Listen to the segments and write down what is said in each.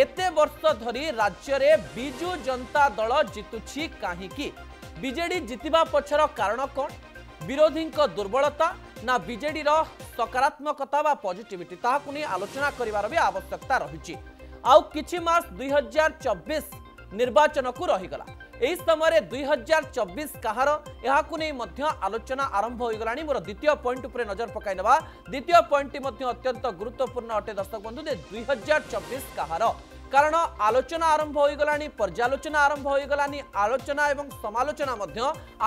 ଏତେ ବର୍ଷ ଧରି ରାଜ୍ୟରେ ବିଜୁ ଜନତା ଦଳ ଜିତୁଛି କାହିଁକି ବିଜେଡି ଜିତିବା ପଛର କାରଣ କ'ଣ ବିରୋଧୀଙ୍କ ଦୁର୍ବଳତା ନା ବିଜେଡିର ସକାରାତ୍ମକତା ବା ପଜିଟିଭିଟି ତାହାକୁ ନେଇ ଆଲୋଚନା କରିବାର ବି ଆବଶ୍ୟକତା ରହିଛି ଆଉ କିଛି ମାସ ଦୁଇ ହଜାର ଚବିଶ ନିର୍ବାଚନକୁ ରହିଗଲା ଏହି ସମୟରେ ଦୁଇ ହଜାର ଚବିଶ କାହାର ଏହାକୁ ନେଇ ମଧ୍ୟ ଆଲୋଚନା ଆରମ୍ଭ ହୋଇଗଲାଣି ମୋର ଦ୍ୱିତୀୟ ପଏଣ୍ଟ ଉପରେ ନଜର ପକାଇ ନେବା ଦ୍ୱିତୀୟ ପଏଣ୍ଟଟି ମଧ୍ୟ ଅତ୍ୟନ୍ତ ଗୁରୁତ୍ୱପୂର୍ଣ୍ଣ ଅଟେ ଦର୍ଶକ ବନ୍ଧୁ ଯେ ଦୁଇ ହଜାର ଚବିଶ କାହାର କାରଣ ଆଲୋଚନା ଆରମ୍ଭ ହୋଇଗଲାଣି ପର୍ଯ୍ୟାଲୋଚନା ଆରମ୍ଭ ହୋଇଗଲାଣି ଆଲୋଚନା ଏବଂ ସମାଲୋଚନା ମଧ୍ୟ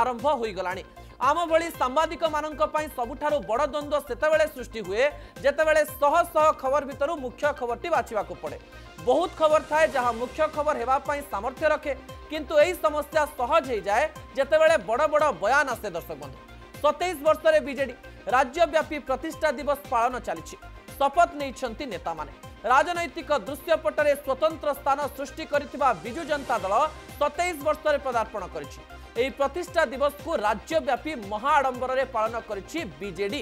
ଆରମ୍ଭ ହୋଇଗଲାଣି आम भाई सांबादिक मान सबुठार बड़ द्वंद्व से सृष्टि हुए जितेबले शह शह खबर भितर मुख्य टी बाछा पड़े बहुत खबर थाए जहाँ मुख्य खबर होगापी सामर्थ्य रखे किंतु यही समस्या सहज हो जाए जितेबले बड़ बड़ बयान आसे दर्शक बंधु सतैश वर्ष विजेडी राज्यव्यापी प्रतिष्ठा दिवस पालन चली शपथ नहीं नेता मैंने राजनैतिक दृश्यपटे स्वतंत्र स्थान सृष्टि करजु जनता दल सतैश वर्ष पदार्पण कर ଏହି ପ୍ରତିଷ୍ଠା ଦିବସକୁ ରାଜ୍ୟବ୍ୟାପୀ ମହାଆଡ଼ମ୍ବରରେ ପାଳନ କରିଛି ବିଜେଡି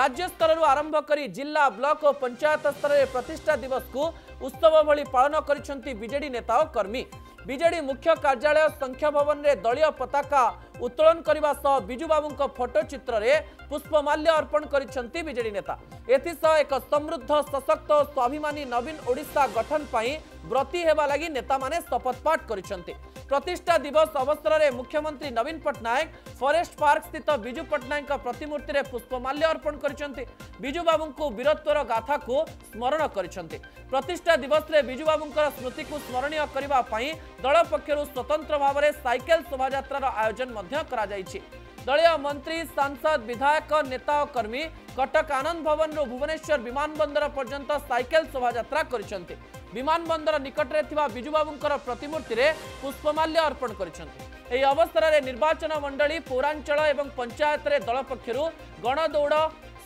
ରାଜ୍ୟ ସ୍ତରରୁ ଆରମ୍ଭ କରି ଜିଲ୍ଲା ବ୍ଲକ ଓ ପଞ୍ଚାୟତ ସ୍ତରରେ ପ୍ରତିଷ୍ଠା ଦିବସକୁ ଉତ୍ସବ ଭଳି ପାଳନ କରିଛନ୍ତି ବିଜେଡି ନେତା ଓ କର୍ମୀ ବିଜେଡି ମୁଖ୍ୟ କାର୍ଯ୍ୟାଳୟ ସଂଖ୍ୟ ଭବନରେ ଦଳୀୟ ପତାକା ଉତ୍ତୋଳନ କରିବା ସହ ବିଜୁବାବୁଙ୍କ ଫଟୋଚିତ୍ରରେ ପୁଷ୍ପମାଲ୍ୟ ଅର୍ପଣ କରିଛନ୍ତି ବିଜେଡି ନେତା ଏଥିସହ ଏକ ସମୃଦ୍ଧ ସଶକ୍ତ ଓ ସ୍ୱାଭିମାନୀ ନବୀନ ଓଡ଼ିଶା ଗଠନ ପାଇଁ ବ୍ରତୀ ହେବା ଲାଗି ନେତାମାନେ ଶପଥ ପାଠ କରିଛନ୍ତି ପ୍ରତିଷ୍ଠା ଦିବସ ଅବସରରେ ମୁଖ୍ୟମନ୍ତ୍ରୀ ନବୀନ ପଟ୍ଟନାୟକ ଫରେଷ୍ଟ ପାର୍କ ସ୍ଥିତ ବିଜୁ ପଟ୍ଟନାୟକଙ୍କ ପ୍ରତିମୂର୍ତ୍ତିରେ ପୁଷ୍ପମାଲ୍ୟ ଅର୍ପଣ କରିଛନ୍ତି ବିଜୁବାବୁଙ୍କୁ ବୀରତ୍ୱର ଗାଥାକୁ ସ୍ମରଣ କରିଛନ୍ତି ପ୍ରତିଷ୍ଠା ଦିବସରେ ବିଜୁବାବୁଙ୍କର ସ୍ମୃତିକୁ ସ୍ମରଣୀୟ କରିବା ପାଇଁ ଦଳ ପକ୍ଷରୁ ସ୍ୱତନ୍ତ୍ର ଭାବରେ ସାଇକେଲ ଶୋଭାଯାତ୍ରାର ଆୟୋଜନ ମଧ୍ୟ କରାଯାଇଛି ଦଳୀୟ ମନ୍ତ୍ରୀ ସାଂସଦ ବିଧାୟକ ନେତା ଓ କର୍ମୀ କଟକ ଆନନ୍ଦ ଭବନରୁ ଭୁବନେଶ୍ୱର ବିମାନବନ୍ଦର ପର୍ଯ୍ୟନ୍ତ ସାଇକେଲ ଶୋଭାଯାତ୍ରା କରିଛନ୍ତି ବିମାନବନ୍ଦର ନିକଟରେ ଥିବା ବିଜୁବାବୁଙ୍କର ପ୍ରତିମୂର୍ତ୍ତିରେ ପୁଷ୍ପମାଲ୍ୟ ଅର୍ପଣ କରିଛନ୍ତି ଏହି ଅବସରରେ ନିର୍ବାଚନ ମଣ୍ଡଳୀ ପୌରାଞ୍ଚଳ ଏବଂ ପଞ୍ଚାୟତରେ ଦଳ ପକ୍ଷରୁ ଗଣଦୌଡ଼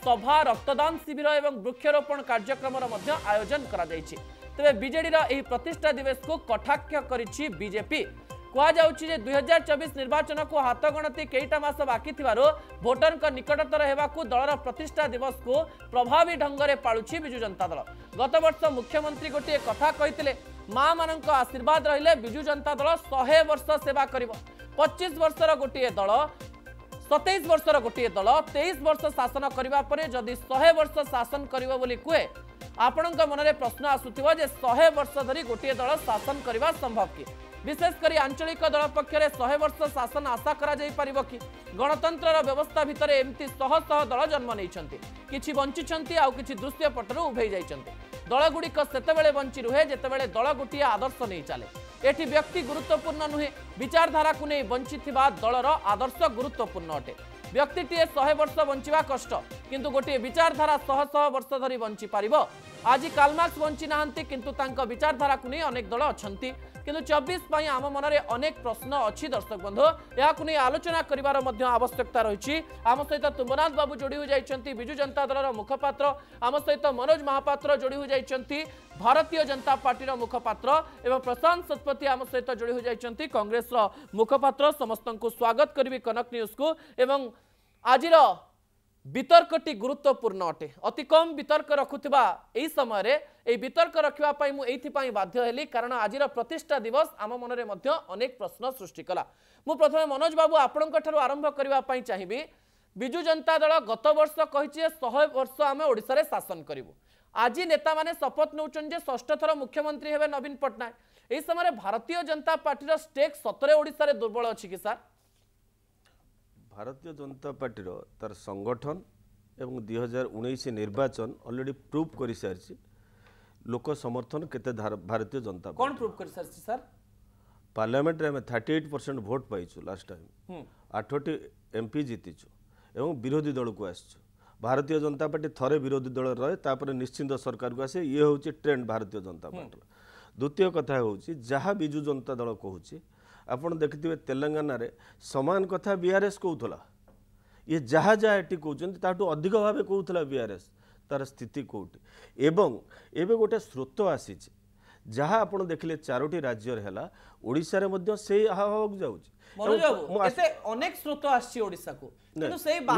ସଭା ରକ୍ତଦାନ ଶିବିର ଏବଂ ବୃକ୍ଷରୋପଣ କାର୍ଯ୍ୟକ୍ରମର ମଧ୍ୟ ଆୟୋଜନ କରାଯାଇଛି ତେବେ ବିଜେଡିର ଏହି ପ୍ରତିଷ୍ଠା ଦିବସକୁ କଟାକ୍ଷ କରିଛି ବିଜେପି କୁହାଯାଉଛି ଯେ ଦୁଇହଜାର ଚବିଶ ନିର୍ବାଚନକୁ ହାତଗଣତି କେଇଟା ମାସ ବାକି ଥିବାରୁ ଭୋଟରଙ୍କ ନିକଟତର ହେବାକୁ ଦଳର ପ୍ରତିଷ୍ଠା ଦିବସକୁ ପ୍ରଭାବୀ ଢଙ୍ଗରେ ପାଳୁଛି ବିଜୁ ଜନତା ଦଳ ଗତବର୍ଷ ମୁଖ୍ୟମନ୍ତ୍ରୀ ଗୋଟିଏ କଥା କହିଥିଲେ ମାମାନଙ୍କ ଆଶୀର୍ବାଦ ରହିଲେ ବିଜୁ ଜନତା ଦଳ ଶହେ ବର୍ଷ ସେବା କରିବ ପଚିଶ ବର୍ଷର ଗୋଟିଏ ଦଳ ସତେଇଶ ବର୍ଷର ଗୋଟିଏ ଦଳ ତେଇଶ ବର୍ଷ ଶାସନ କରିବା ପରେ ଯଦି ଶହେ ବର୍ଷ ଶାସନ କରିବ ବୋଲି କୁହେ ଆପଣଙ୍କ ମନରେ ପ୍ରଶ୍ନ ଆସୁଥିବ ଯେ ଶହେ ବର୍ଷ ଧରି ଗୋଟିଏ ଦଳ ଶାସନ କରିବା ସମ୍ଭବ କି ବିଶେଷକରି ଆଞ୍ଚଳିକ ଦଳ ପକ୍ଷରେ ଶହେ ବର୍ଷ ଶାସନ ଆଶା କରାଯାଇପାରିବ କି ଗଣତନ୍ତ୍ରର ବ୍ୟବସ୍ଥା ଭିତରେ ଏମିତି ଶହ ଶହ ଦଳ ଜନ୍ମ ନେଇଛନ୍ତି କିଛି ବଞ୍ଚିଛନ୍ତି ଆଉ କିଛି ଦୃଶ୍ୟ ପଟରୁ ଉଭେଇ ଯାଇଛନ୍ତି ଦଳଗୁଡ଼ିକ ସେତେବେଳେ ବଞ୍ଚି ରୁହେ ଯେତେବେଳେ ଦଳ ଗୋଟିଏ ଆଦର୍ଶ ନେଇ ଚାଲେ ଏଠି ବ୍ୟକ୍ତି ଗୁରୁତ୍ୱପୂର୍ଣ୍ଣ ନୁହେଁ ବିଚାରଧାରାକୁ ନେଇ ବଞ୍ଚିଥିବା ଦଳର ଆଦର୍ଶ ଗୁରୁତ୍ୱପୂର୍ଣ୍ଣ ଅଟେ ବ୍ୟକ୍ତିଟିଏ ଶହେ ବର୍ଷ ବଞ୍ଚିବା କଷ୍ଟ କିନ୍ତୁ ଗୋଟିଏ ବିଚାରଧାରା ଶହ ଶହ ବର୍ଷ ଧରି ବଞ୍ଚିପାରିବ ଆଜି କାଲମାର୍କ୍ସ ବଞ୍ଚି ନାହାନ୍ତି କିନ୍ତୁ ତାଙ୍କ ବିଚାରଧାରାକୁ ନେଇ ଅନେକ ଦଳ ଅଛନ୍ତି କିନ୍ତୁ ଚବିଶ ପାଇଁ ଆମ ମନରେ ଅନେକ ପ୍ରଶ୍ନ ଅଛି ଦର୍ଶକ ବନ୍ଧୁ ଏହାକୁ ନେଇ ଆଲୋଚନା କରିବାର ମଧ୍ୟ ଆବଶ୍ୟକତା ରହିଛି ଆମ ସହିତ ତୁମ୍ବନାଥ ବାବୁ ଯୋଡ଼ି ହୋଇଯାଇଛନ୍ତି ବିଜୁ ଜନତା ଦଳର ମୁଖପାତ୍ର ଆମ ସହିତ ମନୋଜ ମହାପାତ୍ର ଯୋଡ଼ି ହୋଇଯାଇଛନ୍ତି ଭାରତୀୟ ଜନତା ପାର୍ଟିର ମୁଖପାତ୍ର ଏବଂ ପ୍ରଶାନ୍ତ ଶତପଥୀ ଆମ ସହିତ ଯୋଡ଼ି ହୋଇଯାଇଛନ୍ତି କଂଗ୍ରେସର ମୁଖପାତ୍ର ସମସ୍ତଙ୍କୁ ସ୍ୱାଗତ କରିବି କନକ ନ୍ୟୁଜ୍କୁ ଏବଂ ଆଜିର ବିତର୍କଟି ଗୁରୁତ୍ୱପୂର୍ଣ୍ଣ ଅଟେ ଅତି କମ୍ ବିତର୍କ ରଖୁଥିବା ଏହି ସମୟରେ ଏହି ବିତର୍କ ରଖିବା ପାଇଁ ମୁଁ ଏଇଥିପାଇଁ ବାଧ୍ୟ ହେଲି କାରଣ ଆଜିର ପ୍ରତିଷ୍ଠା ଦିବସ ଆମ ମନରେ ମଧ୍ୟ ଅନେକ ପ୍ରଶ୍ନ ସୃଷ୍ଟି କଲା ମୁଁ ପ୍ରଥମେ ମନୋଜ ବାବୁ ଆପଣଙ୍କଠାରୁ ଆରମ୍ଭ କରିବା ପାଇଁ ଚାହିଁବି ବିଜୁ ଜନତା ଦଳ ଗତ ବର୍ଷ କହିଛି ଯେ ଶହେ ବର୍ଷ ଆମେ ଓଡ଼ିଶାରେ ଶାସନ କରିବୁ ଆଜି ନେତାମାନେ ଶପଥ ନେଉଛନ୍ତି ଯେ ଷଷ୍ଠ ଥର ମୁଖ୍ୟମନ୍ତ୍ରୀ ହେବେ ନବୀନ ପଟ୍ଟନାୟକ ଏହି ସମୟରେ ଭାରତୀୟ ଜନତା ପାର୍ଟିର ଷ୍ଟେକ୍ ସତରେ ଓଡ଼ିଶାରେ ଦୁର୍ବଳ ଅଛି କି ସାର୍ ଭାରତୀୟ ଜନତା ପାର୍ଟିର ତାର ସଂଗଠନ ଏବଂ ଦୁଇ ହଜାର ଉଣେଇଶ ନିର୍ବାଚନ ଅଲରେଡ଼ି ପ୍ରୁଫ୍ କରିସାରିଛି ଲୋକ ସମର୍ଥନ କେତେ ଭାରତୀୟ ଜନତା କ'ଣ ପ୍ରୁଫ୍ କରିସାରିଛି ସାର୍ ପାର୍ଲାମେଣ୍ଟରେ ଆମେ ଥାର୍ଟି ଏଇଟ୍ ପରସେଣ୍ଟ ଭୋଟ ପାଇଛୁ ଲାଷ୍ଟ ଟାଇମ୍ ଆଠଟି ଏମ୍ପି ଜିତିଛୁ ଏବଂ ବିରୋଧୀ ଦଳକୁ ଆସିଛୁ ଭାରତୀୟ ଜନତା ପାର୍ଟି ଥରେ ବିରୋଧୀ ଦଳରେ ରହେ ତାପରେ ନିଶ୍ଚିନ୍ତ ସରକାରକୁ ଆସେ ଇଏ ହେଉଛି ଟ୍ରେଣ୍ଡ ଭାରତୀୟ ଜନତା ପାର୍ଟିର ଦ୍ୱିତୀୟ କଥା ହେଉଛି ଯାହା ବିଜୁ ଜନତା ଦଳ କହୁଛି ଆପଣ ଦେଖିଥିବେ ତେଲେଙ୍ଗାନାରେ ସମାନ କଥା ବିଆର୍ଏସ୍ କହୁଥିଲା ଇଏ ଯାହା ଯାହା ଏଠି କହୁଛନ୍ତି ତାଠୁ ଅଧିକ ଭାବେ କହୁଥିଲା ବିଆର୍ଏସ୍ ତାର ସ୍ଥିତି କେଉଁଠି ଏବଂ ଏବେ ଗୋଟେ ସ୍ରୋତ ଆସିଛି ଯାହା ଆପଣ ଦେଖିଲେ ଚାରୋଟି ରାଜ୍ୟରେ ହେଲା ଓଡ଼ିଶାରେ ମଧ୍ୟ ସେଇ ଆହ୍ୱାନକୁ ଯାଉଛି ଅନେକ ସ୍ରୋତ ଆସିଛି ଓଡ଼ିଶାକୁ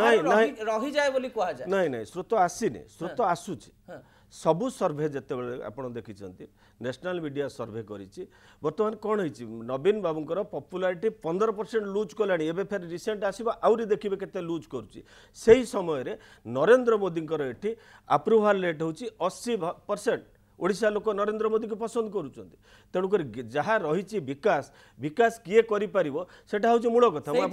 ନାଇଁ ନାଇଁ ସ୍ରୋତ ଆସିନି ସ୍ରୋତ ଆସୁଛି ସବୁ ସର୍ଭେ ଯେତେବେଳେ ଆପଣ ଦେଖିଛନ୍ତି ନ୍ୟାସନାଲ୍ ମିଡ଼ିଆ ସର୍ଭେ କରିଛି ବର୍ତ୍ତମାନ କ'ଣ ହେଇଛି ନବୀନ ବାବୁଙ୍କର ପପୁଲାରିଟି ପନ୍ଦର ପରସେଣ୍ଟ ଲୁଜ୍ କଲାଣି ଏବେ ଫେରେ ରିସେଣ୍ଟ ଆସିବ ଆହୁରି ଦେଖିବେ କେତେ ଲୁଜ୍ କରୁଛି ସେହି ସମୟରେ ନରେନ୍ଦ୍ର ମୋଦିଙ୍କର ଏଠି ଆପ୍ରୁଭାଲ୍ ରେଟ୍ ହେଉଛି ଅଶୀ ପରସେଣ୍ଟ ଓଡ଼ିଶା ଲୋକ ନରେନ୍ଦ୍ର ମୋଦିକୁ ପସନ୍ଦ କରୁଛନ୍ତି ତେଣୁକରି ଯାହା ରହିଛି ବିକାଶ ବିକାଶ କିଏ କରିପାରିବ ସେଟା ହେଉଛି ମୂଳ କଥା କହିଲି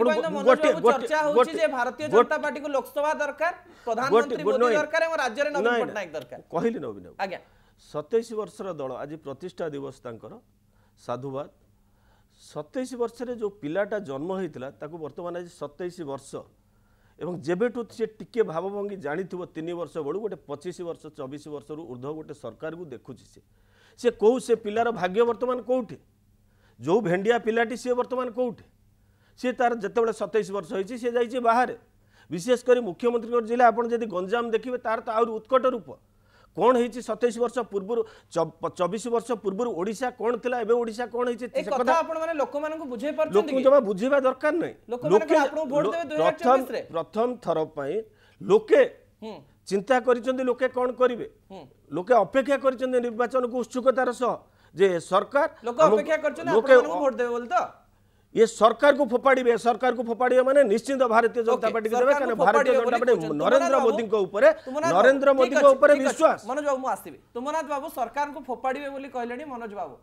ନବୀନ ସତେଇଶ ବର୍ଷର ଦଳ ଆଜି ପ୍ରତିଷ୍ଠା ଦିବସ ତାଙ୍କର ସାଧୁବାଦ ସତେଇଶ ବର୍ଷରେ ଯେଉଁ ପିଲାଟା ଜନ୍ମ ହେଇଥିଲା ତାକୁ ବର୍ତ୍ତମାନ ଆଜି ସତେଇଶ ବର୍ଷ এবং জেবেটু থি টিকে ভাবভঙ্গি জানিথুব তিনি বছর বড়ু 25 বছর 24 বছর উর্ধ গটে সরকার বু দেখুজিছে সে কোউ সে পিলার ভাগ্যে বর্তমান কোউঠে জো ভেন্ডিয়া পিলাটি সে বর্তমান কোউঠে সে তার জেতে বলে 27 বছর হইছি সে যাইছে বাহিরে বিশেষ করি মুখ্যমন্ত্রী গ জেলা আপন যদি গঞ্জাম দেখিবে তার তা আর উৎকট রূপ କ'ଣ ହେଇଛି ସତେଇଶ ବର୍ଷ ପୂର୍ବରୁ ଚବିଶ ବର୍ଷ ପୂର୍ବରୁ ଓଡ଼ିଶା କ'ଣ ଥିଲା ଏବେ ଓଡ଼ିଶା କ'ଣ ହେଇଛି ଜମା ବୁଝେଇବା ଦରକାର ନାହିଁ ପ୍ରଥମ ଥର ପାଇଁ ଲୋକେ ଚିନ୍ତା କରିଛନ୍ତି ଲୋକେ କ'ଣ କରିବେ ଲୋକେ ଅପେକ୍ଷା କରିଛନ୍ତି ନିର୍ବାଚନକୁ ଉତ୍ସୁକତାର ସହ ଯେ ସରକାର ଲୋକ ଅପେକ୍ଷା କରିଛନ୍ତି ଲୋକେ ଭୋଟ ଦେବେ ବୋଲି ତ ये सरकार को फोपाड़े सरकार को फोपाड़े मैंने निश्चित भारतीय जनता पार्टी भारतीय जनता पार्टी नरेन्द्र मोदी नरेन्द्र मोदी विश्वास मनोज बाबू मुझे तुमनाथ बाबू सरकार को फोपाड़े कहले मनोज बाबू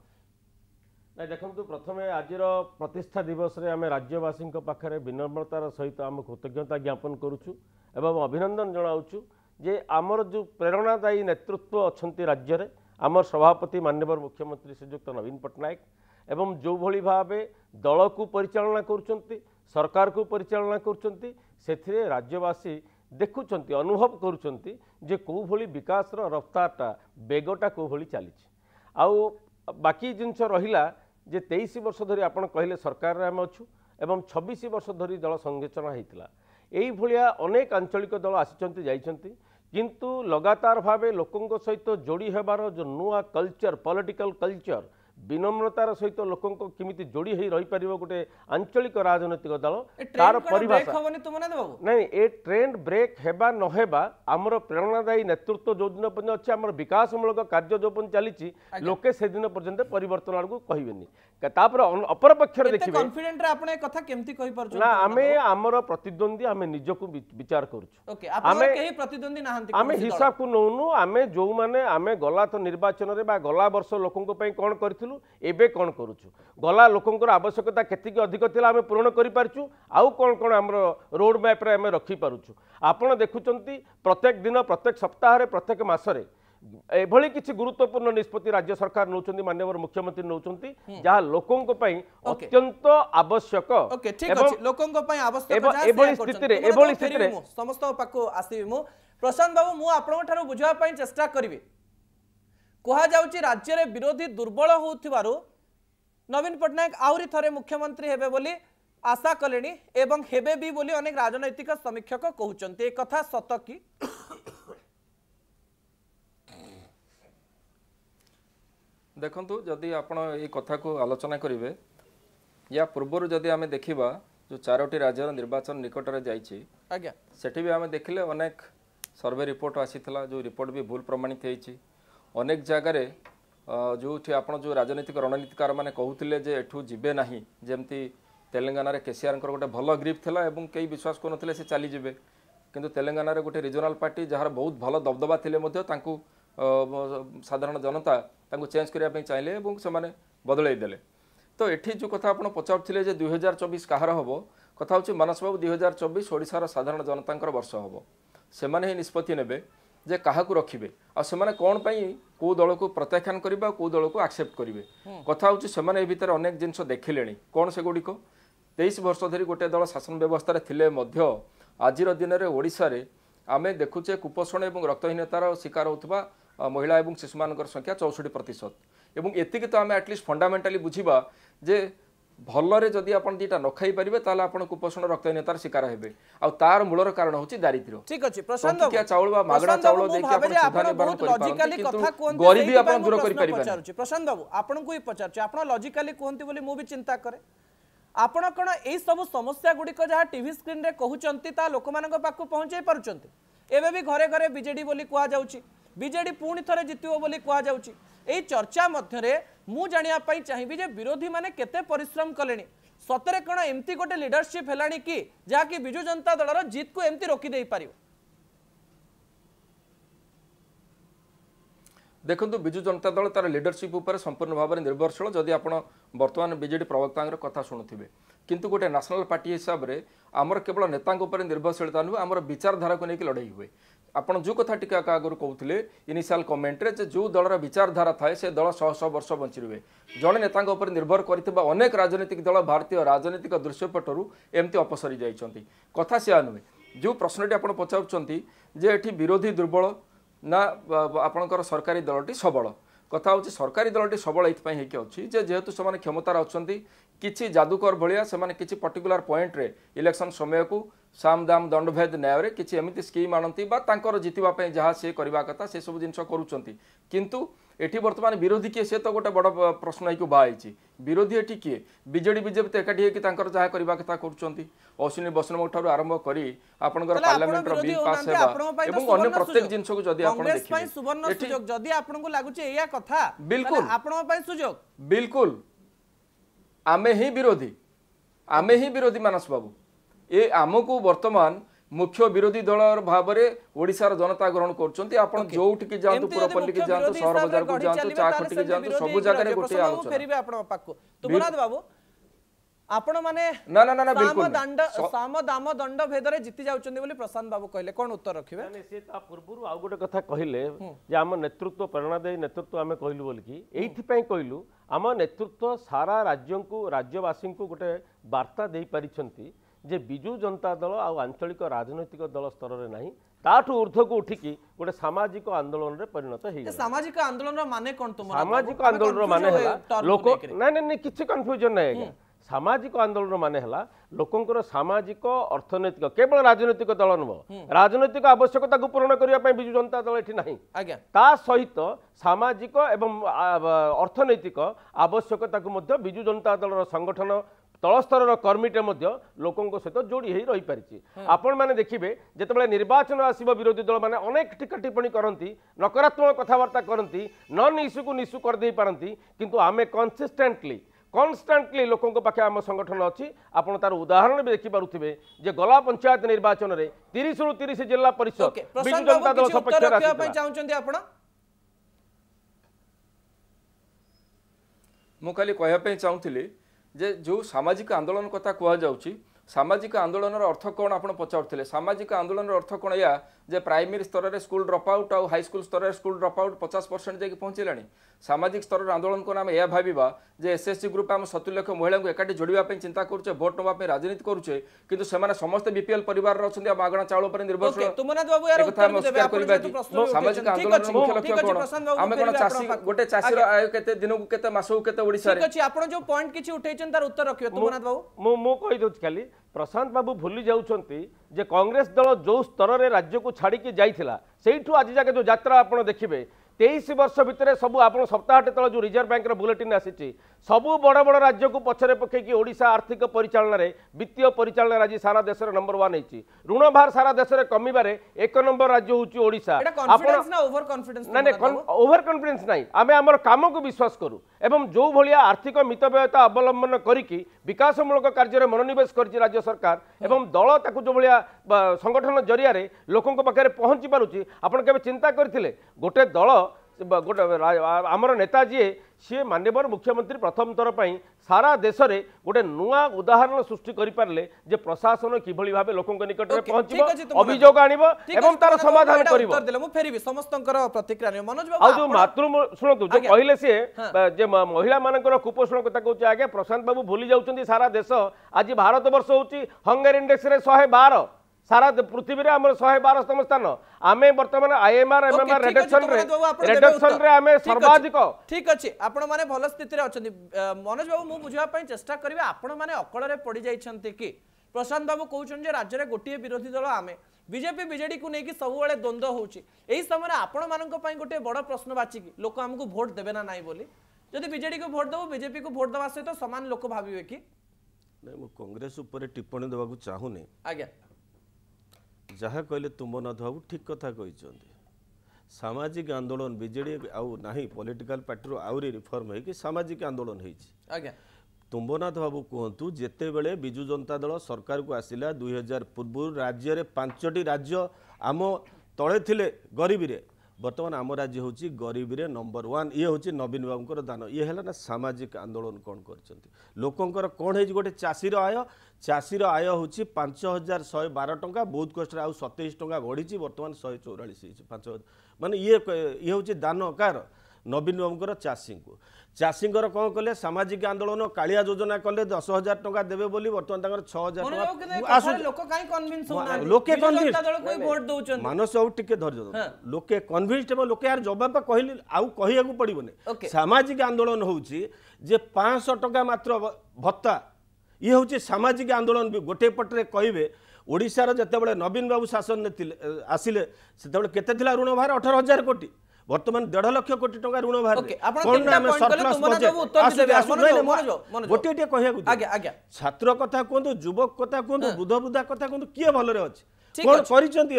ନାଇଁ ଦେଖନ୍ତୁ ପ୍ରଥମେ ଆଜିର ପ୍ରତିଷ୍ଠା ଦିବସରେ ଆମେ ରାଜ୍ୟବାସୀଙ୍କ ପାଖରେ ବିନମ୍ରତାର ସହିତ ଆମେ କୃତଜ୍ଞତା ଜ୍ଞାପନ କରୁଛୁ ଏବଂ ଅଭିନନ୍ଦନ ଜଣାଉଛୁ ଯେ ଆମର ଯେଉଁ ପ୍ରେରଣାଦାୟୀ ନେତୃତ୍ୱ ଅଛନ୍ତି ରାଜ୍ୟରେ ଆମର ସଭାପତି ମାନ୍ୟବର ମୁଖ୍ୟମନ୍ତ୍ରୀ ଶ୍ରୀଯୁକ୍ତ ନବୀନ ପଟ୍ଟନାୟକ ଏବଂ ଯେଉଁଭଳି ଭାବେ ଦଳକୁ ପରିଚାଳନା କରୁଛନ୍ତି ସରକାରକୁ ପରିଚାଳନା କରୁଛନ୍ତି ସେଥିରେ ରାଜ୍ୟବାସୀ ଦେଖୁଛନ୍ତି ଅନୁଭବ କରୁଛନ୍ତି ଯେ କେଉଁଭଳି ବିକାଶର ରଫ୍ତାରଟା ବେଗଟା କେଉଁଭଳି ଚାଲିଛି ଆଉ ବାକି ଜିନିଷ ରହିଲା ଯେ ତେଇଶ ବର୍ଷ ଧରି ଆପଣ କହିଲେ ସରକାରରେ ଆମେ ଅଛୁ ଏବଂ ଛବିଶ ବର୍ଷ ଧରି ଦଳ ସଂରଚନା ହୋଇଥିଲା ଏଇଭଳିଆ ଅନେକ ଆଞ୍ଚଳିକ ଦଳ ଆସିଛନ୍ତି ଯାଇଛନ୍ତି କିନ୍ତୁ ଲଗାତାର ଭାବେ ଲୋକଙ୍କ ସହିତ ଯୋଡ଼ି ହେବାର ଯେଉଁ ନୂଆ କଲଚର୍ ପଲିଟିକାଲ୍ କଲଚର୍ বিনম্রতার সহিত লোকঙ্ক কেমিতি যোড়ি হয়ে রহিপারিব গোটে আঞ্চলিক রাজনৈতিক দল তার পরিভাষা নাই এ ট্রেন্ড ব্রেক হেবা নহবা আমার প্রেরণাদায়ী নেতৃত্ব যেদিন পর্যন্ত অছে আমার বিকাশমূলক কার্য যেপর্যন্ত চালিছি লোকে সেদিন পর্যন্ত পরিবর্তন আড়ক কহবেনি তাপরে অপরপক্ষরে দেখবে কনফিডেন্ট আপনি কথা কেমতি কই পারছো না আমি আমার প্রতিদ্বন্দ্বী আমি নিজকু বিচার করছো ওকে আপনার কেহি প্রতিদ্বন্দ্বী নাহান্তি আমি হিসাব কু নউনু আমি যৌ মানে আমি গলা তো নির্বাচন রে বা গলা বর্ষ লোকঙ্ক পাই কোন ଏବେ କ'ଣ କରୁଛୁ ଗଲା ଲୋକଙ୍କର ଆବଶ୍ୟକତା କେତିକି ଅଧିକ ଥିଲା ଆମେ ପୂରଣ କରିପାରୁଛୁ ଆଉ କ'ଣ କ'ଣ ଆମର ରୋଡ଼ ମ୍ୟାପ୍ରେ ଆମେ ରଖିପାରୁଛୁ ଆପଣ ଦେଖୁଛନ୍ତି ପ୍ରତ୍ୟେକ ଦିନ ପ୍ରତ୍ୟେକ ସପ୍ତାହରେ ପ୍ରତ୍ୟେକ ମାସରେ ଏଭଳି କିଛି ଗୁରୁତ୍ୱପୂର୍ଣ୍ଣ ନିଷ୍ପତ୍ତି ରାଜ୍ୟ ସରକାର ନେଉଛନ୍ତି ମାନ୍ୟବର ମୁଖ୍ୟମନ୍ତ୍ରୀ ନେଉଛନ୍ତି ଯାହା ଲୋକଙ୍କ ପାଇଁ ଅତ୍ୟନ୍ତ ଆବଶ୍ୟକ ଲୋକଙ୍କ ପାଇଁ ଏଭଳି ସମସ୍ତଙ୍କ ପାଖକୁ ବାବୁ ମୁଁ ଆପଣଙ୍କ ଠାରୁ ବୁଝିବା ପାଇଁ ଚେଷ୍ଟା କରିବି କୁହାଯାଉଛି ରାଜ୍ୟରେ ବିରୋଧୀ ଦୁର୍ବଳ ହେଉଥିବାରୁ ନବୀନ ପଟ୍ଟନାୟକ ଆହୁରି ଥରେ ମୁଖ୍ୟମନ୍ତ୍ରୀ ହେବେ ବୋଲି ଆଶା କଲେଣି ଏବଂ ହେବେ ବି ବୋଲି ଅନେକ ରାଜନୈତିକ ସମୀକ୍ଷକ କହୁଛନ୍ତି ଏ କଥା ସତ କି ଦେଖନ୍ତୁ ଯଦି ଆପଣ ଏଇ କଥାକୁ ଆଲୋଚନା କରିବେ ୟା ପୂର୍ବରୁ ଯଦି ଆମେ ଦେଖିବା ଯେଉଁ ଚାରୋଟି ରାଜ୍ୟର ନିର୍ବାଚନ ନିକଟରେ ଯାଇଛି ଆଜ୍ଞା ସେଠି ବି ଆମେ ଦେଖିଲେ ଅନେକ ସର୍ଭେ ରିପୋର୍ଟ ଆସିଥିଲା ଯେଉଁ ରିପୋର୍ଟ ବି ଭୁଲ ପ୍ରମାଣିତ ହେଇଛି অনেক জায়গায় ଯେଉଁଠି ଆପଣ ଯେଉଁ ରାଜନୈତିକ ରଣନୀତିକାରମାନେ କହୁଥିଲେ ଯେ ଏଠୁ ଯିବେ ନାହିଁ ଯେମିତି ତେଲେଙ୍ଗାନାରେ କେସିଆରଙ୍କର ଗୋଟେ ଭଲ ଗ୍ରିପ୍ ଥିଲା ଏବଂ କେହି ବିଶ୍ୱାସ କରୁନଥିଲେ ସେ ଚାଲିଯିବେ କିନ୍ତୁ ତେଲେଙ୍ଗାନାରେ ଗୋଟେ ରିଜନାଲ୍ ପାର୍ଟି ଯାହାର ବହୁତ ଭଲ ଦବଦବା ଥିଲେ ମଧ୍ୟ ତାଙ୍କୁ ସାଧାରଣ ଜନତା ତାଙ୍କୁ ଚେଞ୍ଜ କରିବା ପାଇଁ ଚାହିଁଲେ ଏବଂ ସେମାନେ ବଦଳେଇ ଦେଲେ ତ ଏଠି ଯେଉଁ କଥା ଆପଣ ପଚାରୁଥିଲେ ଯେ ଦୁଇହଜାର ଚବିଶ କାହାର ହେବ କଥା ହେଉଛି ମାନସ ବାବୁ ଦୁଇହଜାର ଚବିଶ ଓଡ଼ିଶାର ସାଧାରଣ ଜନତାଙ୍କର ବର୍ଷ ହେବ ସେମାନେ ହିଁ ନିଷ୍ପତ୍ତି ନେବେ ଯେ କାହାକୁ ରଖିବେ ଆଉ ସେମାନେ କ'ଣ ପାଇଁ କେଉଁ ଦଳକୁ ପ୍ରତ୍ୟାଖ୍ୟାନ କରିବେ ଆଉ କେଉଁ ଦଳକୁ ଆକ୍ସେପ୍ଟ କରିବେ କଥା ହେଉଛି ସେମାନେ ଏ ଭିତରେ ଅନେକ ଜିନିଷ ଦେଖିଲେଣି କ'ଣ ସେଗୁଡ଼ିକ ତେଇଶ ବର୍ଷ ଧରି ଗୋଟିଏ ଦଳ ଶାସନ ବ୍ୟବସ୍ଥାରେ ଥିଲେ ମଧ୍ୟ ଆଜିର ଦିନରେ ଓଡ଼ିଶାରେ ଆମେ ଦେଖୁଛେ କୁପୋଷଣ ଏବଂ ରକ୍ତହୀନତାର ଶିକାର ହେଉଥିବା ମହିଳା ଏବଂ ଶିଶୁମାନଙ୍କର ସଂଖ୍ୟା ଚଉଷଠି ପ୍ରତିଶତ ଏବଂ ଏତିକି ତ ଆମେ ଆଟଲିଷ୍ଟ ଫଣ୍ଡାମେଣ୍ଟାଲି ବୁଝିବା ଯେ ଭଲରେ ଯଦି ଆପଣ ଦୁଇଟା ନ ଖାଇପାରିବେ ତାହେଲେ ଆପଣ କୁପୋଷଣ ରକ୍ତହୀନତାର ଶିକାର ହେବେ ଆଉ ତାର ମୂଳର କାରଣ ହଉଛି ଦାରିଦ୍ର୍ୟ ଠିକ ଅଛି ପ୍ରଶାନ୍ତ ଚାଉଳ ବା ମାଗଣା ଚାଉଳ ଦେଇକି ଆପଣ ସୁଧା ନିର୍ବାହନ କରିପାରିବେ କିନ୍ତୁ ଗରିବୀ ଆପଣ ଦୂର କରିପାରିବେ ପ୍ରଶାନ୍ତ ବାବୁ ଆପଣଙ୍କୁ ହିଁ ପଚାରୁଛି ଆପଣ ଲଜିକାଲି କୁହନ୍ତି ବୋଲି ମୁଁ ବି ଚିନ୍ତା କରେ ଆପଣ କ'ଣ ଏଇ ସବୁ ସମସ୍ୟା ଗୁଡ଼ିକ ଯାହା ଟିଭି ସ୍କ୍ରିନ୍ରେ କହୁଛନ୍ତି ତାହା ଲୋକମାନଙ୍କ ପାଖକୁ ପହଞ୍ଚାଇ ପାରୁଛନ୍ତି ଏବେ ବି ଘରେ ଘରେ ବିଜେଡି ବୋଲି କୁହାଯାଉଛି ବିଜେଡି ପୁଣି ଥରେ ଜିତିବ ବୋଲି କୁହାଯାଉଛି এই চর্চা মধ্যে ମୁଁ ଜାଣିବା ପାଇଁ ଚାହିଁବି ଯେ ବିରୋଧୀମାନେ କେତେ ପରିଶ୍ରମ କଲେଣି ସତରେ କ'ଣ ଏମିତି ଗୋଟେ ଲିଡରସିପ୍ ହେଲାଣି କି ଯାହାକି ବିଜୁ ଜନତା ଦଳର ଜିତ୍କୁ ଏମିତି ରୋକିଦେଇପାରିବ ଦେଖନ୍ତୁ ବିଜୁ ଜନତା ଦଳ ତାର ଲିଡରସିପ୍ ଉପରେ ସମ୍ପୂର୍ଣ୍ଣ ଭାବରେ ନିର୍ଭରଶୀଳ ଯଦି ଆପଣ ବର୍ତ୍ତମାନ ବିଜେଡ଼ି ପ୍ରବକ୍ତାଙ୍କର କଥା ଶୁଣୁଥିବେ କିନ୍ତୁ ଗୋଟେ ନ୍ୟାସନାଲ୍ ପାର୍ଟି ହିସାବରେ ଆମର କେବଳ ନେତାଙ୍କ ଉପରେ ନିର୍ଭରଶୀଳତା ନୁହେଁ ଆମର ବିଚାରଧାରାକୁ ନେଇକି ଲଢ଼େଇ ହୁଏ ଆପଣ ଯେଉଁ କଥା ଟିକେ ଆକା ଆଗରୁ କହୁଥିଲେ ଇନିସିଆଲ କମେଣ୍ଟରେ ଯେ ଯେଉଁ ଦଳର ବିଚାରଧାରା ଥାଏ ସେ ଦଳ ଶହ ଶହ ବର୍ଷ ବଞ୍ଚିରୁବେ ଜଣେ ନେତାଙ୍କ ଉପରେ ନିର୍ଭର କରିଥିବା ଅନେକ ରାଜନୈତିକ ଦଳ ଭାରତୀୟ ରାଜନୈତିକ ଦୃଶ୍ୟପଟରୁ ଏମିତି ଅପସରି ଯାଇଛନ୍ତି କଥା ସେୟା ନୁହେଁ ଯେଉଁ ପ୍ରଶ୍ନଟି ଆପଣ ପଚାରୁଛନ୍ତି ଯେ ଏଠି ବିରୋଧୀ ଦୁର୍ବଳ ନା ଆପଣଙ୍କର ସରକାରୀ ଦଳଟି ସବଳ କଥା ହେଉଛି ସରକାରୀ ଦଳଟି ସବଳ ଏଥିପାଇଁ ହେଇକି ଅଛି ଯେ ଯେହେତୁ ସେମାନେ କ୍ଷମତାରେ ଅଛନ୍ତି କିଛି ଯାଦୁକର ଭଳିଆ ସେମାନେ କିଛି ପର୍ଟିକୁଲାର ପଏଣ୍ଟରେ ଇଲେକ୍ସନ୍ ସମୟକୁ ସାମଦାମ ଦଣ୍ଡଭେଦ ନ୍ୟାୟରେ କିଛି ଏମିତି ସ୍କିମ୍ ଆଣନ୍ତି ବା ତାଙ୍କର ଜିତିବା ପାଇଁ ଯାହା ସେ କରିବା କଥା ସେସବୁ ଜିନିଷ କରୁଛନ୍ତି କିନ୍ତୁ ଏଠି ବର୍ତ୍ତମାନ ବିରୋଧୀ କିଏ ସେ ତ ଗୋଟେ ବଡ଼ ପ୍ରଶ୍ନ ହେଇକି ଉଭା ହେଇଛି ବିରୋଧୀ ଏଠି କିଏ ବିଜେଡି ବିଜେପି ତ ଏକାଠି ହେଇକି ତାଙ୍କର ଯାହା କରିବା କଥା କରୁଛନ୍ତି ଅଶ୍ୱିନୀ ବୈଷ୍ଣବଙ୍କ ଠାରୁ ଆରମ୍ଭ କରି ଆପଣଙ୍କର ପାର୍ଲାମେଣ୍ଟର ବିଲ୍ ପାସ୍ ହେବା ଏବଂ ଅନ୍ୟ ପ୍ରତ୍ୟେକ ଜିନିଷକୁ ଯଦି ଆପଣ ଦେଖିବେ ଯଦି ଆପଣଙ୍କୁ ଲାଗୁଛି ଏଇଆ କଥା ବିଲକୁଲ ଆପଣଙ୍କ ପାଇଁ ସୁଯୋଗ ବିଲକୁଲ ଆମେ ହିଁ ବିରୋଧୀ ଆମେ ହିଁ ବିରୋଧୀ ମାନସ ବାବୁ ଏ ଆମକୁ ବର୍ତ୍ତମାନ ମୁଖ୍ୟ ବିରୋଧୀ ଦଳ ଭାବରେ ଓଡ଼ିଶାର ଜନତା ଗ୍ରହଣ କରୁଛନ୍ତି ଆପଣ ଯୋଉଠିକି ଯାଆନ୍ତୁ ପୁରପଲ୍ଲୀକି ଯାଆନ୍ତୁ ସହର ବଜାରକୁ ଯାଆନ୍ତୁ ଚା ଖଟିକି ଯାଆନ୍ତୁ ସବୁ ଜାଗାରେ ଗୋଟିଏ ଆଲୋଚନା ଆପଣଙ୍କ ପାଖକୁ ତ ମୁରାଦ ବାବୁ ଆପଣମାନେ ନା ନା ନା ବିଲକୁଲ ଦଣ୍ଡ ସାମ ଦାମ ଦଣ୍ଡ ଭେଦରେ ଜିତି ଯାଉଛନ୍ତି ବୋଲି ପ୍ରଶାନ୍ତ ବାବୁ କହିଲେ କ'ଣ ଉତ୍ତର ରଖିବେ ସେ ତା ପୂର୍ବରୁ ଆଉ ଗୋଟେ କଥା କହିଲେ ଯେ ଆମ ନେତୃତ୍ୱ ପ୍ରେରଣା ଦେଇ ନେତୃତ୍ୱ ଆମେ କହିଲୁ ବୋଲିକି ଏଇଥିପାଇଁ କହିଲୁ ଆମ ନେତୃତ୍ୱ ସାରା ରାଜ୍ୟଙ୍କୁ ରାଜ୍ୟବାସୀଙ୍କୁ ଗୋଟେ ବାର୍ତ୍ତା ଦେଇପାରିଛନ୍ତି ଯେ ବିଜୁ ଜନତା ଦଳ ଆଉ ଆଞ୍ଚଳିକ ରାଜନୈତିକ ଦଳ ସ୍ତରରେ ନାହିଁ ତାଠୁ ଉର୍ଦ୍ଧ୍ୱକୁ ଉଠିକି ଗୋଟେ ସାମାଜିକ ଆନ୍ଦୋଳନରେ ପରିଣତ ହେଇଯାଏ ସାମାଜିକ ଆନ୍ଦୋଳନର ମାନେ କ'ଣ ତୁମର ସାମାଜିକ ଆନ୍ଦୋଳନର ମାନେ ହେଲା ଲୋକ ନାଇଁ ନାଇଁ ନାଇଁ କିଛି କନଫ୍ୟୁଜନ୍ ନାହିଁ ଆଜ୍ଞା ସାମାଜିକ ଆନ୍ଦୋଳନର ମାନେ ହେଲା ଲୋକଙ୍କର ସାମାଜିକ ଅର୍ଥନୈତିକ କେବଳ ରାଜନୈତିକ ଦଳ ନୁହଁ ରାଜନୈତିକ ଆବଶ୍ୟକତାକୁ ପୂରଣ କରିବା ପାଇଁ ବିଜୁ ଜନତା ଦଳ ଏଠି ନାହିଁ ତା ସହିତ ସାମାଜିକ ଏବଂ ଅର୍ଥନୈତିକ ଆବଶ୍ୟକତାକୁ ମଧ୍ୟ ବିଜୁ ଜନତା ଦଳର ସଂଗଠନ ତଳସ୍ତରର କର୍ମୀଟେ ମଧ୍ୟ ଲୋକଙ୍କ ସହିତ ଯୋଡ଼ି ହୋଇ ରହିପାରିଛି ଆପଣମାନେ ଦେଖିବେ ଯେତେବେଳେ ନିର୍ବାଚନ ଆସିବ ବିରୋଧୀ ଦଳମାନେ ଅନେକ ଟିକ ଟିପ୍ପଣୀ କରନ୍ତି ନକାରାତ୍ମକ କଥାବାର୍ତ୍ତା କରନ୍ତି ନନ୍ ଇସ୍ୟୁକୁ ନିଶୁ କରିଦେଇପାରନ୍ତି କିନ୍ତୁ ଆମେ କନସିଷ୍ଟେଣ୍ଟଲି কনস্টাটলি লোক পাখে আমার সংগঠন অপন তার উদাহরণ বি দেখিপারে যে গলা পঞ্চায়েত নির্বাচন তিরিশ রু তিরিশ জেলা পরিষদ বিজু জনতা দল সপক্ষে আপনার মু খালি কহা চাহুলি ଯେ ଯେଉଁ ସାମାଜିକ ଆନ୍ଦୋଳନ କଥା କୁହାଯାଉଛି ସାମାଜିକ ଆନ୍ଦୋଳନର ଅର୍ଥ କ'ଣ ଆପଣ ପଚାରୁଥିଲେ ସାମାଜିକ ଆନ୍ଦୋଳନର ଅର୍ଥ କ'ଣ ଏହା যে প্রাইমেরি স্তরের স্কুল ড্রপ আউট আউ হাইস্কুল স্তরের স্কুল ড্রপ আউট পচাশ পরসেন্ট যাই পৌঁছলা সামাজিক স্তরের আন্দোলনকে আমি এ ভাবা যে এসএসসি গ্রুপ আমি সতুর লক্ষ মহিলা একাঠি যোড়া চিন্তা করছে ভোট নেওয়া রাজনীতি করছে কিন্তু সে সমস্ত বিপিএল পরিবার অনেক মাগণা চাউল উপরে নির্ভরশীল কথা আমি অস্বীকার করা কি সামাজিক আন্দোলন মুখ্য লক্ষ্য কোণ আমি কোণ চাষী গোটে চাষীর আয় কেতে দিনকু কেতে মাসকু কেতে ওড়িশার আপনার যে পয়েন্ট কিছু উঠাইছেন তার উত্তর রাখবে তুমনাথ বাবু মু কই দউছি খালি প্রশান্ত বাবু ভুলি যাচ্ছেন যে কংগ্রেস দল যে স্তরের রাজ্যক ছাড়িকি যাই সেইঠু আজ যাকে যে যাত্রা আপনার দেখবে তেইশ বর্ষ ভিতরে সবু আপনার সপ্তাহটে তলে যে রিজর্ভ ব্যাঙ্কর বুলেটিন আসিছে ସବୁ ବଡ଼ ବଡ଼ ରାଜ୍ୟକୁ ପଛରେ ପକାଇକି ଓଡ଼ିଶା ଆର୍ଥିକ ପରିଚାଳନାରେ ବିତ୍ତୀୟ ପରିଚାଳନାରେ ଆଜି ସାରା ଦେଶରେ ନମ୍ବର ୱାନ୍ ହେଇଛି ଋଣ ଭାର ସାରା ଦେଶରେ କମିବାରେ ଏକ ନମ୍ବର ରାଜ୍ୟ ହେଉଛି ଓଡ଼ିଶା ନାଇଁ ଓଭର କନ୍ଫିଡେନ୍ସ ନାହିଁ ଆମେ ଆମର କାମକୁ ବିଶ୍ୱାସ କରୁ ଏବଂ ଯେଉଁ ଭଳିଆ ଆର୍ଥିକ ମିତବ୍ୟୟତା ଅବଲମ୍ବନ କରିକି ବିକାଶମୂଳକ କାର୍ଯ୍ୟରେ ମନୋନିବେଶ କରିଛି ରାଜ୍ୟ ସରକାର ଏବଂ ଦଳ ତାକୁ ଯେଉଁଭଳିଆ ସଂଗଠନ ଜରିଆରେ ଲୋକଙ୍କ ପାଖରେ ପହଞ୍ଚି ପାରୁଛି ଆପଣ କେବେ ଚିନ୍ତା କରିଥିଲେ ଗୋଟେ ଦଳ ଗୋଟେ ଆମର ନେତା ଯିଏ ସିଏ ମାନ୍ୟବର ମୁଖ୍ୟମନ୍ତ୍ରୀ ପ୍ରଥମ ଥର ପାଇଁ ସାରା ଦେଶରେ ଗୋଟେ ନୂଆ ଉଦାହରଣ ସୃଷ୍ଟି କରିପାରିଲେ ଯେ ପ୍ରଶାସନ କିଭଳି ଭାବେ ଲୋକଙ୍କ ନିକଟରେ ପହଞ୍ଚିବ ଅଭିଯୋଗ ଆଣିବ ଏବଂ ତାର ସମାଧାନ କରିବ ସମସ୍ତଙ୍କର ଆଉ ଯୋଉ ମାତୃ ଶୁଣନ୍ତୁ ଯେ କହିଲେ ସିଏ ଯେ ମହିଳାମାନଙ୍କର କୁପୋଷଣ କଥା କହୁଛି ଆଜ୍ଞା ପ୍ରଶାନ୍ତ ବାବୁ ଭୁଲି ଯାଉଛନ୍ତି ସାରା ଦେଶ ଆଜି ଭାରତ ବର୍ଷ ହଉଛି ହଙ୍ଗେର ଇଣ୍ଡେକ୍ସରେ ଶହେ ବାର সারা পৃথিবীরে আমার শহে বারশতম স্থান আমি বর্তমানে আইএমআর এমএমআর রিডকশন রে রিডকশন রে আমি সর্বাধিক ঠিক আছে আপন মানে ভালো স্থিতিরে অছন্তি মনোজ বাবু মু বুঝবা পাই চেষ্টা করিবে আপন মানে অকলরে পড়ি যাইছন্তি কি প্রশান্ত বাবু কৌছন যে রাজ্যরে গোটিয়ে বিরোধী দল আমি বিজেপি বিজেডি কু নেকি সবুলে দ্বন্দ্ব হচ্ছে এই সময় আপন মানক পাই গোটে বড় প্রশ্নবাচী কি লোক আমাকে ভোট দেবে না নাই বলি যদি বিজেডি কু ভোট দেবু বিজেপি কু ভোট দেওয়া সহ সমান লোক ভাবিবে কি কংগ্রেস উপরে টিপ্পণী দেওয়া চাহুনি আজ্ঞা ଯାହା କହିଲେ ତୁମ୍ବନାଥ ବାବୁ ଠିକ୍ କଥା କହିଛନ୍ତି ସାମାଜିକ ଆନ୍ଦୋଳନ ବିଜେଡ଼ି ଆଉ ନାହିଁ ପଲିଟିକାଲ ପାର୍ଟିରୁ ଆହୁରି ରିଫର୍ମ ହୋଇକି ସାମାଜିକ ଆନ୍ଦୋଳନ ହୋଇଛି ଆଜ୍ଞା ତୁମ୍ବନାଥ ବାବୁ କୁହନ୍ତୁ ଯେତେବେଳେ ବିଜୁ ଜନତା ଦଳ ସରକାରକୁ ଆସିଲା ଦୁଇ ହଜାର ପୂର୍ବରୁ ରାଜ୍ୟରେ ପାଞ୍ଚଟି ରାଜ୍ୟ ଆମ ତଳେ ଥିଲେ ଗରିବୀରେ ବର୍ତ୍ତମାନ ଆମ ରାଜ୍ୟ ହେଉଛି ଗରିବୀରେ ନମ୍ବର ୱାନ୍ ଇଏ ହେଉଛି ନବୀନ ବାବୁଙ୍କର ଦାନ ଇଏ ହେଲା ନା ସାମାଜିକ ଆନ୍ଦୋଳନ କ'ଣ କରିଛନ୍ତି ଲୋକଙ୍କର କ'ଣ ହେଇଛି ଗୋଟେ ଚାଷୀର ଆୟ ଚାଷୀର ଆୟ ହେଉଛି ପାଞ୍ଚ ହଜାର ଶହେ ବାର ଟଙ୍କା ବହୁତ କଷ୍ଟରେ ଆଉ ସତେଇଶ ଟଙ୍କା ବଢ଼ିଛି ବର୍ତ୍ତମାନ ଶହେ ଚଉରାଳିଶ ହେଇଛି ପାଞ୍ଚ ମାନେ ଇଏ ଇଏ ହେଉଛି ଦାନ କାହାର ନବୀନ ବାବୁଙ୍କର ଚାଷୀଙ୍କୁ ଚାଷୀଙ୍କର କ'ଣ କଲେ ସାମାଜିକ ଆନ୍ଦୋଳନ କାଳିଆ ଯୋଜନା କଲେ ଦଶ ହଜାର ଟଙ୍କା ଦେବେ ବୋଲି ବର୍ତ୍ତମାନ ତାଙ୍କର ଛଅ ହଜାର ଟଙ୍କା ଲୋକେ ମାନସ ଆଉ ଟିକେ ଧୈର୍ଯ୍ୟ ଲୋକେ କନଭିନ୍ସଡ୍ ହେବ ଲୋକେ ଆର ଜବାବ କହିଲେ ଆଉ କହିବାକୁ ପଡ଼ିବନି ସାମାଜିକ ଆନ୍ଦୋଳନ ହେଉଛି ଯେ ପାଞ୍ଚଶହ ଟଙ୍କା ମାତ୍ର ଭତ୍ତା ଇଏ ହେଉଛି ସାମାଜିକ ଆନ୍ଦୋଳନ ବି ଗୋଟେ ପଟରେ କହିବେ ଓଡ଼ିଶାର ଯେତେବେଳେ ନବୀନ ବାବୁ ଶାସନ ଆସିଲେ ସେତେବେଳେ କେତେ ଥିଲା ଋଣ ଭାର ଅଠର ହଜାର କୋଟି বর্তমান দেড় লক্ষ কোটি টাকা ঋণ ভার গোটিয়ে কোথাও ছাত্র কথা কুহতু যুবক কথা কুহতু বুধ বুধা কথা কুহতু কি ভালরে অছে କଣ କରିଛନ୍ତି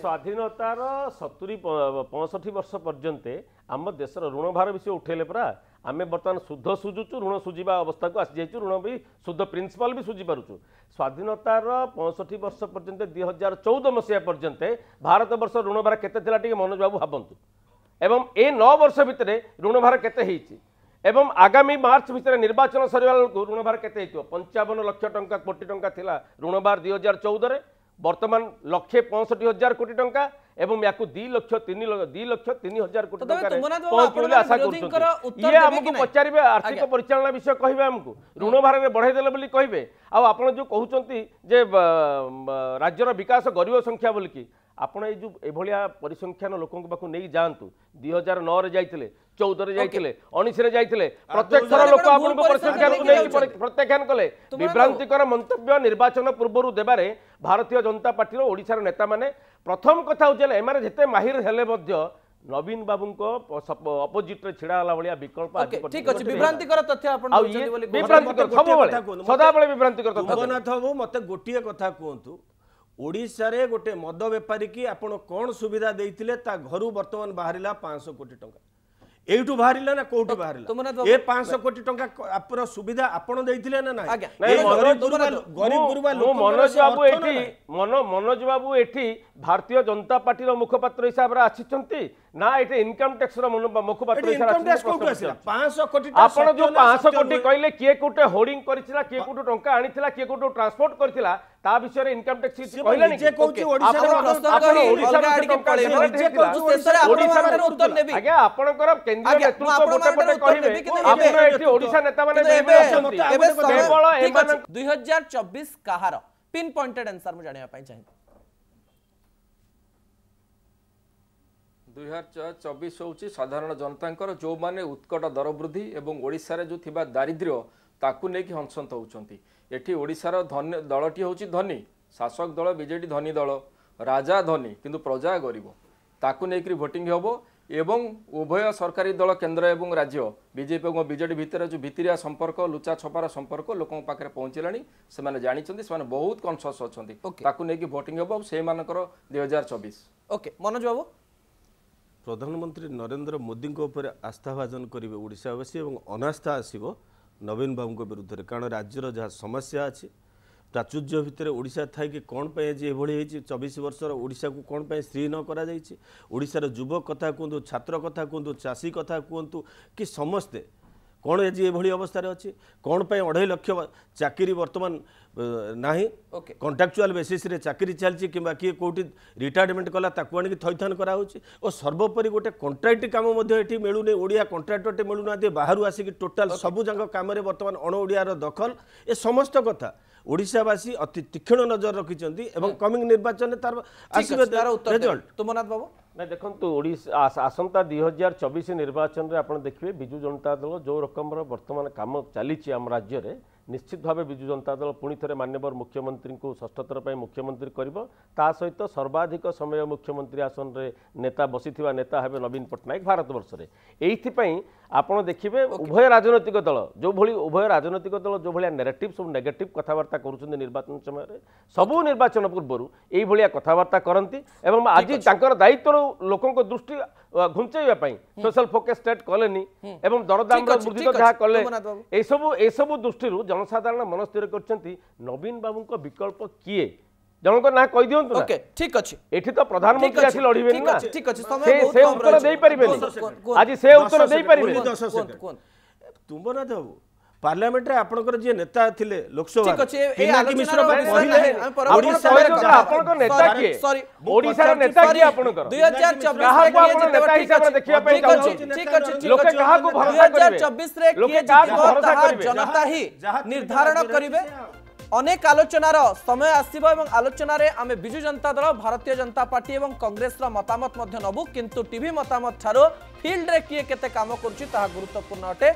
ସ୍ଵାଧୀନତାର ସତୁରି ପଞ୍ଚଷଠି ବର୍ଷ ପର୍ଯ୍ୟନ୍ତ ଆମ ଦେଶର ଋଣ ଭାର ବିଷୟ ଉଠେଇଲେ ପରା ଆମେ ବର୍ତ୍ତମାନ ସୁଧ ସୁଝୁଛୁ ଋଣ ସୁଝିବା ଅବସ୍ଥାକୁ ଆସିଯାଇଛୁ ଋଣ ବି ସୁଧ ପ୍ରିନ୍ସିପାଲ୍ ବି ସୁଝିପାରୁଛୁ ସ୍ୱାଧୀନତାର ପଞ୍ଚଷଠି ବର୍ଷ ପର୍ଯ୍ୟନ୍ତ ଦୁଇ ହଜାର ଚଉଦ ମସିହା ପର୍ଯ୍ୟନ୍ତ ଭାରତ ବର୍ଷ ଋଣ ଭାର କେତେ ଥିଲା ଟିକେ ମନୋଜ ବାବୁ ଭାବନ୍ତୁ ଏବଂ ଏ ନଅ ବର୍ଷ ଭିତରେ ଋଣ ଭାର କେତେ ହେଇଛି এবং ଆଗାମୀ ମାର୍ଚ୍ଚ ଭିତରେ ନିର୍ବାଚନ ସରିବା ବେଳକୁ ଋଣଭାର କେତେ ହେଇଥିବ ପଞ୍ଚାବନ ଲକ୍ଷ ଟଙ୍କା କୋଟି ଟଙ୍କା ଥିଲା ଋଣଭାର ଦୁଇ ହଜାର ଚଉଦରେ ବର୍ତ୍ତମାନ ଲକ୍ଷେ ପଞ୍ଚଷଠି ହଜାର କୋଟି ଟଙ୍କା এবং ইয়াকু দুই লক্ষ তিনি দুই লক্ষ তিনি হাজার কোটি টাকার পৌঁছবে আশা করছেন ইয়ে আমাকে পচারিবে আর্থিক পরিচালনা বিষয় কহবে আমাকে ঋণ ভারে বড়াই দেলে বলে কহবে আপনার যে কুমার যে রাজ্যর বিকাশ গরিব সংখ্যা বলিকি ଆପଣ ଏଇ ଯେଉଁ ଏଭଳିଆ ପରିସଂଖ୍ୟାନ ଲୋକଙ୍କ ପାଖକୁ ନେଇ ଯାଆନ୍ତୁ ଦୁଇ ହଜାର ନଅରେ ଯାଇଥିଲେ ଚଉଦରେ ଯାଇଥିଲେ ଉଣେଇଶରେ ଯାଇଥିଲେ ପ୍ରତ୍ୟେକ ଥର ଲୋକ ଆପଣଙ୍କ ପରିସଂଖ୍ୟାନକୁ ନେଇକି ପ୍ରତ୍ୟାଖ୍ୟାନ କଲେ ବିଭ୍ରାନ୍ତିକର ମନ୍ତବ୍ୟ ନିର୍ବାଚନ ପୂର୍ବରୁ ଦେବାରେ ଭାରତୀୟ ଜନତା ପାର୍ଟିର ଓଡ଼ିଶାର ନେତାମାନେ ପ୍ରଥମ କଥା ହେଉଛି ହେଲେ ଏମାନେ ଯେତେ ମାହିର ହେଲେ ମଧ୍ୟ ନବୀନ ବାବୁଙ୍କ ଅପୋଜିଟରେ ଛିଡ଼ା ହେଲା ଭଳିଆ ବିକଳ୍ପ ଠିକ ଅଛି ବିଭ୍ରାନ୍ତିକର ତଥ୍ୟ ଆପଣ ସଦାବେଳେ ବିଭ୍ରାନ୍ତିକର ଭୁବନାଥ ବାବୁ ମୋତେ ଗୋଟିଏ କଥା କୁହନ୍ତୁ ଓଡ଼ିଶାରେ ଗୋଟେ ମଦ ବେପାରୀକି ଆପଣ କ'ଣ ସୁବିଧା ଦେଇଥିଲେ ତା ଘରୁ ବର୍ତ୍ତମାନ ବାହାରିଲା ପାଞ୍ଚଶହ କୋଟି ଟଙ୍କା ଏଇଠୁ ବାହାରିଲା ନା କୋଉଠୁ ବାହାରିଲା ଏ ପାଞ୍ଚଶହ କୋଟି ଟଙ୍କା ଆପଣ ସୁବିଧା ଆପଣ ଦେଇଥିଲେ ନା ନାହିଁ ମନୋଜ ବାବୁ ଏଠି ଭାରତୀୟ ଜନତା ପାର୍ଟିର ମୁଖପାତ୍ର ହିସାବରେ ଆସିଛନ୍ତି ନା ଏଠି ଇନକମ୍ ଟ୍ୟାକ୍ସର ମୁଖପାତ୍ର ଆପଣ ଯୋଉ ପାଞ୍ଚଶହ କୋଟି କହିଲେ କିଏ କୋଉଟେ ହୋର୍ଡିଂ କରିଥିଲା କିଏ କୋଉଠୁ ଟଙ୍କା ଆଣିଥିଲା କିଏ କୋଉଠୁ ଟ୍ରାନ୍ସପୋର୍ଟ କରିଥିଲା ତା ବିଷୟରେ ଇନକମ୍ ଟ୍ୟାକ୍ସ କିଛି କହିଲାନି ଯେ କହୁଛି ଆଜ୍ଞା ଆପଣଙ୍କର କେନ୍ଦ୍ରୀୟ ନେତୃତ୍ୱ ଗୋଟେ ପଟେ କହିବେ ଆପଣ ଏଠି ଓଡ଼ିଶା ନେତାମାନେ କେବଳ ଏମାନଙ୍କ 2024 କାହାର ପିନ୍ ପଏଣ୍ଟେଡ୍ ଆନ୍ସର ମୁଁ ଜାଣିବା ପାଇଁ ଚାହିଁବି ଦୁଇ ହଜାର ଚବିଶ ହେଉଛି ସାଧାରଣ ଜନତାଙ୍କର ଯେଉଁମାନେ ଉତ୍କଟ ଦରବୃଦ୍ଧି ଏବଂ ଓଡ଼ିଶାରେ ଯେଉଁ ଥିବା ଦାରିଦ୍ର୍ୟ ତାକୁ ନେଇକି ହଂସନ୍ତ ହେଉଛନ୍ତି ଏଠି ଓଡ଼ିଶାର ଧନୀ ଦଳଟି ହେଉଛି ଧନୀ ଶାସକ ଦଳ ବିଜେଡ଼ି ଧନୀ ଦଳ ରାଜା ଧନୀ କିନ୍ତୁ ପ୍ରଜା ଗରିବ ତାକୁ ନେଇକରି ଭୋଟିଂ ହେବ ଏବଂ ଉଭୟ ସରକାରୀ ଦଳ କେନ୍ଦ୍ର ଏବଂ ରାଜ୍ୟ ବିଜେପି ଏବଂ ବିଜେଡ଼ି ଭିତରେ ଯେଉଁ ଭିତିରିଆ ସମ୍ପର୍କ ଲୁଚା ଛପାର ସମ୍ପର୍କ ଲୋକଙ୍କ ପାଖରେ ପହଞ୍ଚିଲାଣି ସେମାନେ ଜାଣିଛନ୍ତି ସେମାନେ ବହୁତ କନସସ୍ ଅଛନ୍ତି ତାକୁ ନେଇକି ଭୋଟିଂ ହେବ ସେଇମାନଙ୍କର ଦୁଇ ହଜାର ଚବିଶ ଓକେ ମନୋଜ ବାବୁ ପ୍ରଧାନମନ୍ତ୍ରୀ ନରେନ୍ଦ୍ର ମୋଦିଙ୍କ ଉପରେ ଆସ୍ଥା ଭାଜନ କରିବେ ଓଡ଼ିଶାବାସୀ ଏବଂ ଅନାସ୍ଥା ଆସିବ ନବୀନ ବାବୁଙ୍କ ବିରୁଦ୍ଧରେ କାରଣ ରାଜ୍ୟର ଯାହା ସମସ୍ୟା ଅଛି ପ୍ରାଚୁର୍ଯ୍ୟ ଭିତରେ ଓଡ଼ିଶା ଥାଇକି କ'ଣ ପାଇଁ ଆଜି ଏଭଳି ହେଇଛି ଚବିଶ ବର୍ଷର ଓଡ଼ିଶାକୁ କ'ଣ ପାଇଁ ସ୍ତ୍ରୀହୀନ କରାଯାଇଛି ଓଡ଼ିଶାର ଯୁବକ କଥା କୁହନ୍ତୁ ଛାତ୍ର କଥା କୁହନ୍ତୁ ଚାଷୀ କଥା କୁହନ୍ତୁ କି ସମସ୍ତେ କ'ଣ ଆଜି ଏଭଳି ଅବସ୍ଥାରେ ଅଛି କ'ଣ ପାଇଁ ଅଢ଼େଇ ଲକ୍ଷ ଚାକିରି ବର୍ତ୍ତମାନ ନାହିଁ ଓକେ କଣ୍ଟ୍ରାକ୍ଚୁଆଲ ବେସିସ୍ରେ ଚାକିରି ଚାଲିଛି କିମ୍ବା କିଏ କେଉଁଠି ରିଟାୟାର୍ଡ଼ମେଣ୍ଟ କଲା ତାକୁ ଆଣିକି ଥଇଥାନ କରାହେଉଛି ଓ ସର୍ବୋପରି ଗୋଟେ କଣ୍ଟ୍ରାକ୍ଟ କାମ ମଧ୍ୟ ଏଠି ମିଳୁନି ଓଡ଼ିଆ କଣ୍ଟ୍ରାକ୍ଟରଟେ ମିଳୁନାହାନ୍ତି ବାହାରୁ ଆସିକି ଟୋଟାଲ୍ ସବୁଯାକ କାମରେ ବର୍ତ୍ତମାନ ଅଣ ଓଡ଼ିଆର ଦଖଲ ଏ ସମସ୍ତ କଥା ଓଡ଼ିଶାବାସୀ ଅତି ତୀକ୍ଷ୍ଣ ନଜର ରଖିଛନ୍ତି ଏବଂ କମିଂ ନିର୍ବାଚନରେ ତାର ରେଜଲ୍ଟ ତୁମନାଥ ବାବୁ ନାଇଁ ଦେଖନ୍ତୁ ଓଡ଼ିଶା ଆସନ୍ତା ଦୁଇ ହଜାର ଚବିଶ ନିର୍ବାଚନରେ ଆପଣ ଦେଖିବେ ବିଜୁ ଜନତା ଦଳ ଯେଉଁ ରକମର ବର୍ତ୍ତମାନ କାମ ଚାଲିଛି ଆମ ରାଜ୍ୟରେ ନିଶ୍ଚିତ ଭାବେ ବିଜୁ ଜନତା ଦଳ ପୁଣି ଥରେ ମାନ୍ୟବର ମୁଖ୍ୟମନ୍ତ୍ରୀଙ୍କୁ ଷଷ୍ଠଥର ପାଇଁ ମୁଖ୍ୟମନ୍ତ୍ରୀ କରିବ ତା ସହିତ ସର୍ବାଧିକ ସମୟ ମୁଖ୍ୟମନ୍ତ୍ରୀ ଆସନରେ ନେତା ବସିଥିବା ନେତା ହେବେ ନବୀନ ପଟ୍ଟନାୟକ ଭାରତବର୍ଷରେ ଏଇଥିପାଇଁ ଆପଣ ଦେଖିବେ ଉଭୟ ରାଜନୈତିକ ଦଳ ଯେଉଁଭଳି ଉଭୟ ରାଜନୈତିକ ଦଳ ଯେଉଁଭଳିଆ ନେଗେଟିଭ୍ ସବୁ ନେଗେଟିଭ୍ କଥାବାର୍ତ୍ତା କରୁଛନ୍ତି ନିର୍ବାଚନ ସମୟରେ ସବୁ ନିର୍ବାଚନ ପୂର୍ବରୁ ଏଇଭଳିଆ କଥାବାର୍ତ୍ତା କରନ୍ତି ଏବଂ ଆଜି ତାଙ୍କର ଦାୟିତ୍ୱରୁ ଲୋକଙ୍କ ଦୃଷ୍ଟି ଘୁଞ୍ଚାଇବା ପାଇଁ ସୋସିଆଲ ଫୋକସ୍ ଷ୍ଟେଟ୍ କଲେନି ଏବଂ ଦରଦାମ ବୃଦ୍ଧି ଯାହା କଲେ ଏସବୁ ଏସବୁ ଦୃଷ୍ଟିରୁ ଜନସାଧାରଣ ମନ ସ୍ଥିର କରିଛନ୍ତି ନବୀନ ବାବୁଙ୍କ ବିକଳ୍ପ କିଏ ଜଣଙ୍କ ନାଁ କହିଦିଅନ୍ତୁ ଠିକ ଅଛି ଏଠି ତ ପ୍ରଧାନମନ୍ତ୍ରୀ ଆସି ଲଢିବେନି ସେ ଉତ୍ତର ଦେଇପାରିବେନି ଆଜି ସେ ଉତ୍ତର ଦେଇପାରିବେ ତୁମ୍ବରାଜ ବାବୁ ପାର୍ଲାମେଣ୍ଟରେ ଆପଣଙ୍କର ଯିଏ ନେତା ଥିଲେ ଲୋକସଭା ଜନତା ହିଁ ନିର୍ଦ୍ଧାରଣ କରିବେ ଅନେକ ଆଲୋଚନାର ସମୟ ଆସିବ ଏବଂ ଆଲୋଚନାରେ ଆମେ ବିଜୁ ଜନତା ଦଳ ଭାରତୀୟ ଜନତା ପାର୍ଟି ଏବଂ କଂଗ୍ରେସର ମତାମତ ମଧ୍ୟ ନେବୁ କିନ୍ତୁ ଟିଭି ମତାମତ ଠାରୁ ଫିଲ୍ଡରେ କିଏ କେତେ କାମ କରୁଛି ତାହା ଗୁରୁତ୍ୱପୂର୍ଣ୍ଣ ଅଟେ